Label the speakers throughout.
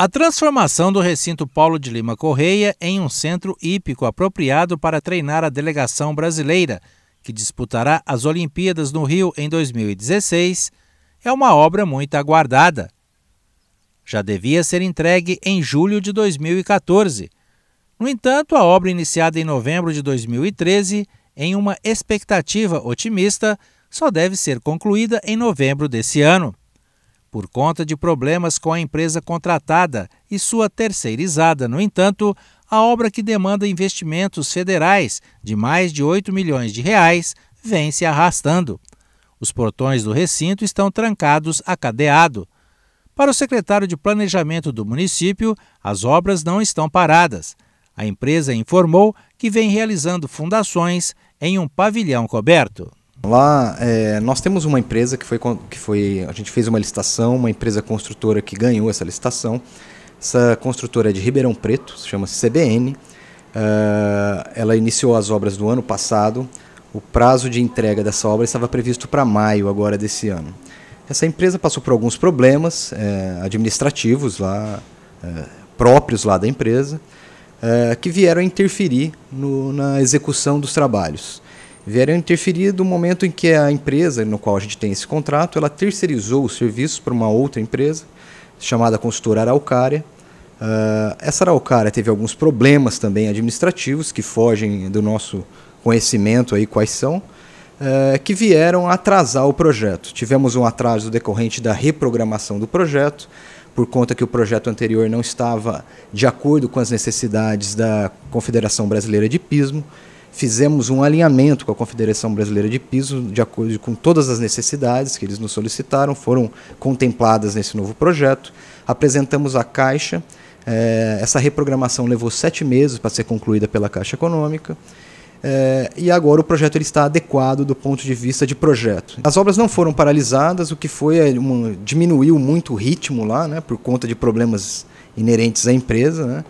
Speaker 1: A transformação do recinto Paulo de Lima Correia em um centro hípico apropriado para treinar a delegação brasileira, que disputará as Olimpíadas no Rio em 2016, é uma obra muito aguardada. Já devia ser entregue em julho de 2014. No entanto, a obra iniciada em novembro de 2013, em uma expectativa otimista, só deve ser concluída em novembro desse ano por conta de problemas com a empresa contratada e sua terceirizada. No entanto, a obra que demanda investimentos federais de mais de 8 milhões de reais vem se arrastando. Os portões do recinto estão trancados a cadeado. Para o secretário de Planejamento do município, as obras não estão paradas. A empresa informou que vem realizando fundações em um pavilhão coberto.
Speaker 2: Lá é, nós temos uma empresa que foi, que foi. A gente fez uma licitação, uma empresa construtora que ganhou essa licitação. Essa construtora é de Ribeirão Preto, chama-se CBN. Uh, ah, ela iniciou as obras do ano passado. O prazo de entrega dessa obra estava previsto para maio agora desse ano. Essa empresa passou por alguns problemas é, administrativos lá, é, próprios lá da empresa, é, que vieram interferir no, na execução dos trabalhos vieram interferir no momento em que a empresa no qual a gente tem esse contrato, ela terceirizou os serviços para uma outra empresa chamada consultora Araucária. Uh, essa Araucária teve alguns problemas também administrativos que fogem do nosso conhecimento aí quais são, uh, que vieram atrasar o projeto. Tivemos um atraso decorrente da reprogramação do projeto, por conta que o projeto anterior não estava de acordo com as necessidades da Confederação Brasileira de Pismo fizemos um alinhamento com a Confederação Brasileira de Piso, de acordo com todas as necessidades que eles nos solicitaram, foram contempladas nesse novo projeto. Apresentamos a Caixa. É, essa reprogramação levou sete meses para ser concluída pela Caixa Econômica. É, e agora o projeto ele está adequado do ponto de vista de projeto. As obras não foram paralisadas, o que foi eh, uma, diminuiu muito o ritmo lá, né, por conta de problemas inerentes à empresa. Né?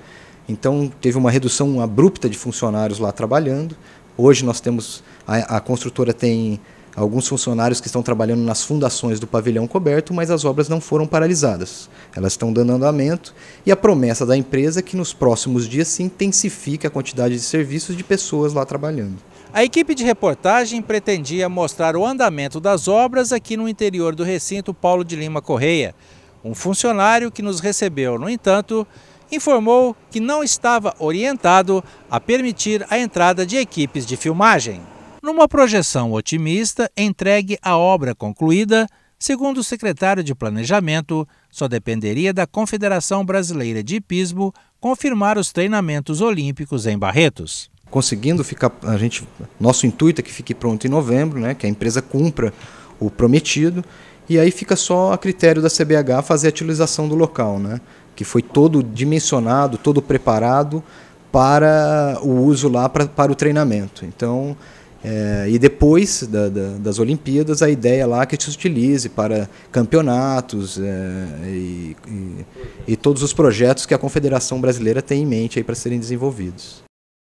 Speaker 2: Então, teve uma redução abrupta de funcionários lá trabalhando. Hoje, nós temos. A, a construtora tem alguns funcionários que estão trabalhando nas fundações do pavilhão coberto, mas as obras não foram paralisadas. Elas estão dando andamento e a promessa da empresa é que nos próximos dias se intensifique a quantidade de serviços de pessoas lá trabalhando.
Speaker 1: A equipe de reportagem pretendia mostrar o andamento das obras aqui no interior do recinto Paulo de Lima Correia. Um funcionário que nos recebeu, no entanto, informou que não estava orientado a permitir a entrada de equipes de filmagem. Numa projeção otimista entregue a obra concluída, segundo o secretário de Planejamento, só dependeria da Confederação Brasileira de Pismo confirmar os treinamentos olímpicos em Barretos. Conseguindo ficar, a gente, nosso intuito é que fique pronto em novembro, né, que a empresa cumpra
Speaker 2: o prometido, e aí fica só a critério da CBH fazer a utilização do local, né? que foi todo dimensionado, todo preparado para o uso lá pra, para o treinamento. Então, é, e depois da, da, das Olimpíadas, a ideia lá é que se utilize para campeonatos é, e, e, e, todos os projetos que a Confederação Brasileira tem em mente para serem desenvolvidos.